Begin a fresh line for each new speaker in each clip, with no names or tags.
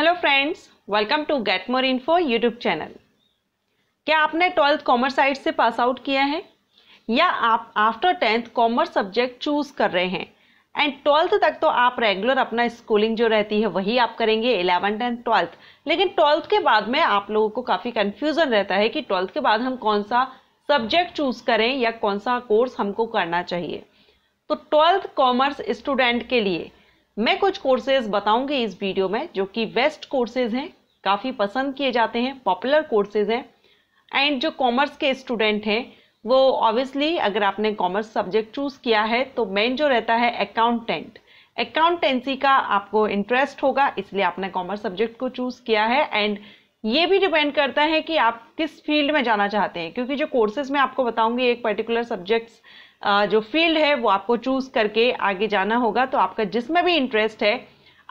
hello friends welcome to get more info YouTube channel क्या आपने twelfth commerce side से pass out किया है या आप after tenth commerce subject choose कर रहे हैं एंड ट्वेल्थ तक तो आप रेगुलर अपना स्कूलिंग जो रहती है वही आप करेंगे इलेवंथ एंड ट्वेल्थ लेकिन ट्वेल्थ के बाद में आप लोगों को काफ़ी कन्फ्यूज़न रहता है कि ट्वेल्थ के बाद हम कौन सा सब्जेक्ट चूज़ करें या कौन सा कोर्स हमको करना चाहिए तो ट्वेल्थ कॉमर्स स्टूडेंट के लिए मैं कुछ कोर्सेज बताऊंगी इस वीडियो में जो कि बेस्ट कोर्सेज हैं काफ़ी पसंद किए जाते हैं पॉपुलर कोर्सेज हैं एंड जो कॉमर्स के स्टूडेंट हैं वो ऑब्वियसली अगर आपने कॉमर्स सब्जेक्ट चूज़ किया है तो मेन जो रहता है अकाउंटेंट अकाउंटेंसी का आपको इंटरेस्ट होगा इसलिए आपने कॉमर्स सब्जेक्ट को चूज़ किया है एंड ये भी डिपेंड करता है कि आप किस फील्ड में जाना चाहते हैं क्योंकि जो कोर्सेज में आपको बताऊंगी एक पर्टिकुलर सब्जेक्ट्स जो फील्ड है वो आपको चूज़ करके आगे जाना होगा तो आपका जिसमें भी इंटरेस्ट है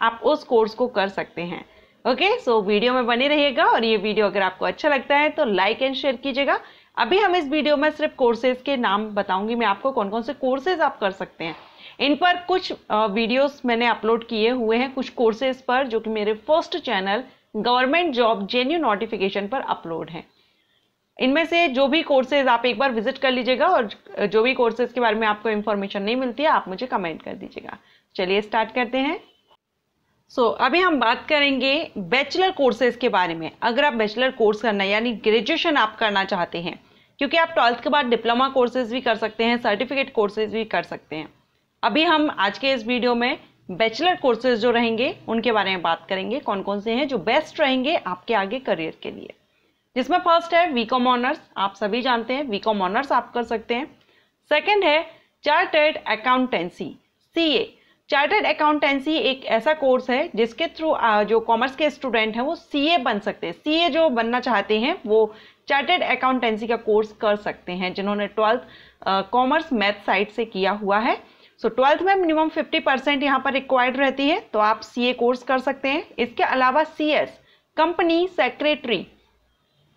आप उस कोर्स को कर सकते हैं ओके सो so वीडियो में बने रहिएगा और ये वीडियो अगर आपको अच्छा लगता है तो लाइक एंड शेयर कीजिएगा अभी हम इस वीडियो में सिर्फ कोर्सेज के नाम बताऊंगी मैं आपको कौन कौन से कोर्सेज आप कर सकते हैं इन पर कुछ वीडियोस मैंने अपलोड किए हुए हैं कुछ कोर्सेज पर जो कि मेरे first channel government job genuine notification पर अपलोड हैं इनमें से जो भी कोर्सेज आप एक बार विजिट कर लीजिएगा और जो भी कोर्सेज के बारे में आपको इन्फॉर्मेशन नहीं मिलती है आप मुझे कमेंट कर दीजिएगा चलिए स्टार्ट करते हैं सो so, अभी हम बात करेंगे बैचलर कोर्सेज के बारे में अगर आप बैचलर कोर्स करना यानी ग्रेजुएशन आप करना चाहते हैं क्योंकि आप ट्वेल्थ के बाद डिप्लोमा कोर्सेज भी कर सकते हैं सर्टिफिकेट कोर्सेज भी कर सकते हैं अभी हम आज के इस वीडियो में बैचलर कोर्सेज जो रहेंगे उनके बारे में बात करेंगे कौन कौन से हैं जो बेस्ट रहेंगे आपके आगे करियर के लिए जिसमें फर्स्ट है वी कॉम ऑनर्स आप सभी जानते हैं वी कॉम ऑनर्स आप कर सकते हैं सेकंड है chartered accountancy C A chartered accountancy एक ऐसा कोर्स है जिसके थ्रू जो कॉमर्स के स्टूडेंट हैं वो सी ए बन सकते हैं सी ए जो बनना चाहते हैं वो चार्टर्ड अकाउंटेंसी का कोर्स कर सकते हैं जिन्होंने ट्वेल्थ कॉमर्स मैथ साइड से किया हुआ है सो so, ट्वेल्थ में मिनिमम फिफ्टी परसेंट यहाँ पर रिक्वायर्ड रहती है तो आप सी ए कोर्स कर सकते हैं इसके अलावा C S company secretary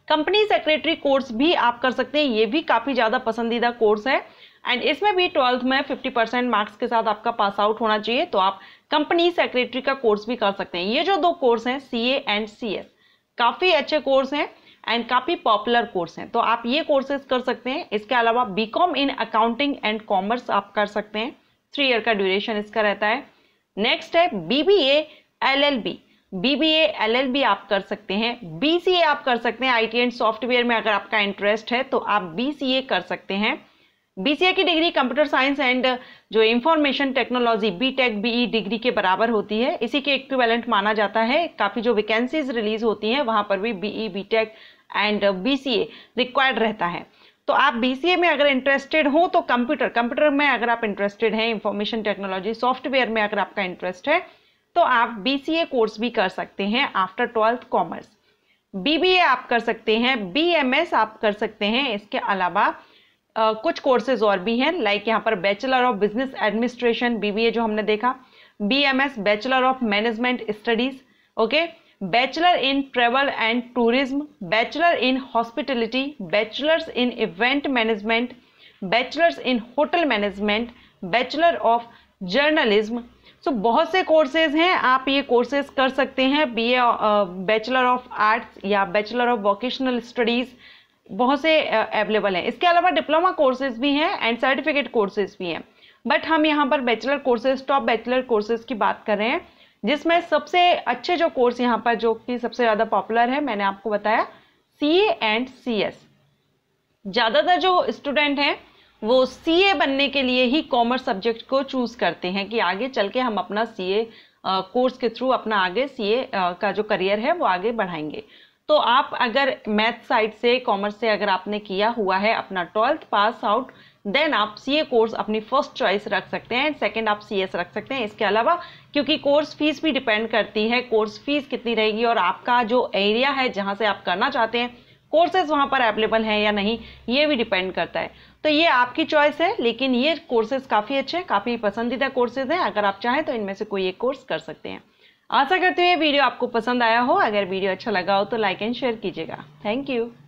company secretary course भी आप कर सकते हैं ये भी काफ़ी ज़्यादा पसंदीदा कोर्स है एंड इसमें भी ट्वेल्थ में 50 परसेंट मार्क्स के साथ आपका पास आउट होना चाहिए तो आप कंपनी सेक्रेटरी का कोर्स भी कर सकते हैं ये जो दो कोर्स हैं सी एंड सी काफ़ी अच्छे कोर्स हैं एंड काफ़ी पॉपुलर कोर्स हैं तो आप ये कोर्सेज कर सकते हैं इसके अलावा B com in accounting and commerce आप कर सकते हैं थ्री ईयर का ड्यूरेशन इसका रहता है नेक्स्ट है B B L L B BBA LLB आप कर सकते हैं बीसीए आप कर सकते हैं आईटी एंड सॉफ्टवेयर में अगर आपका इंटरेस्ट है तो आप बीसीए कर सकते हैं बीसीए की डिग्री कंप्यूटर साइंस एंड जो information technology BTech BE degree के बराबर होती है इसी के इक्विवेलेंट माना जाता है काफ़ी जो वैकेंसीज रिलीज होती हैं वहाँ पर भी BE BTech and BCA required रहता है तो आप बीसीए में अगर इंटरेस्टेड हो तो कंप्यूटर कंप्यूटर में अगर आप इंटरेस्टेड हैं इंफॉर्मेशन टेक्नोलॉजी सॉफ्टवेयर में अगर आपका इंटरेस्ट है तो आप बीसीए कोर्स भी कर सकते हैं आफ्टर ट्वेल्थ कॉमर्स बीबीए आप कर सकते हैं बीएमएस आप कर सकते हैं इसके अलावा आ, कुछ कोर्सेज और भी हैं लाइक यहाँ पर bachelor of business administration BBA जो हमने देखा BMS bachelor of management studies okay bachelor in travel and tourism bachelor in hospitality bachelors in event management bachelors in hotel management bachelor of journalism so so, बहुत से courses हैं आप ये courses कर सकते हैं B A bachelor of arts या bachelor of vocational studies बहुत से अवेलेबल हैं इसके अलावा डिप्लोमा कोर्सेज भी हैं एंड सर्टिफिकेट कोर्सेज भी हैं बट हम यहाँ पर bachelor courses top bachelor courses की बात कर रहे हैं जिसमें सबसे अच्छे जो कोर्स यहाँ पर जो कि सबसे ज़्यादा पॉपुलर है मैंने आपको बताया सी एंड सी एस ज़्यादातर जो स्टूडेंट हैं वो ए बनने के लिए ही कॉमर्स सब्जेक्ट को चूज़ करते हैं कि आगे चल के हम अपना ए कोर्स के थ्रू अपना आगे ए का जो करियर है वो आगे बढ़ाएंगे तो आप अगर मैथ साइड से कॉमर्स से अगर आपने किया हुआ है अपना ट्वेल्थ पास आउट देन आप ए कोर्स अपनी फर्स्ट चॉइस रख सकते हैं एंड सेकेंड आप एस रख सकते हैं इसके अलावा क्योंकि कोर्स फीस भी डिपेंड करती है कोर्स फीस कितनी रहेगी और आपका जो एरिया है जहाँ से आप करना चाहते हैं कोर्सेज वहाँ पर अवेलेबल हैं या नहीं ये भी डिपेंड करता है तो ये आपकी चॉइस है लेकिन ये कोर्सेज काफ़ी अच्छे हैं काफ़ी पसंदीदा कोर्सेज हैं अगर आप चाहें तो इनमें से कोई एक कोर्स कर सकते हैं आशा करते हुए वीडियो आपको पसंद आया हो अगर वीडियो अच्छा लगा हो तो लाइक एंड शेयर कीजिएगा थैंक यू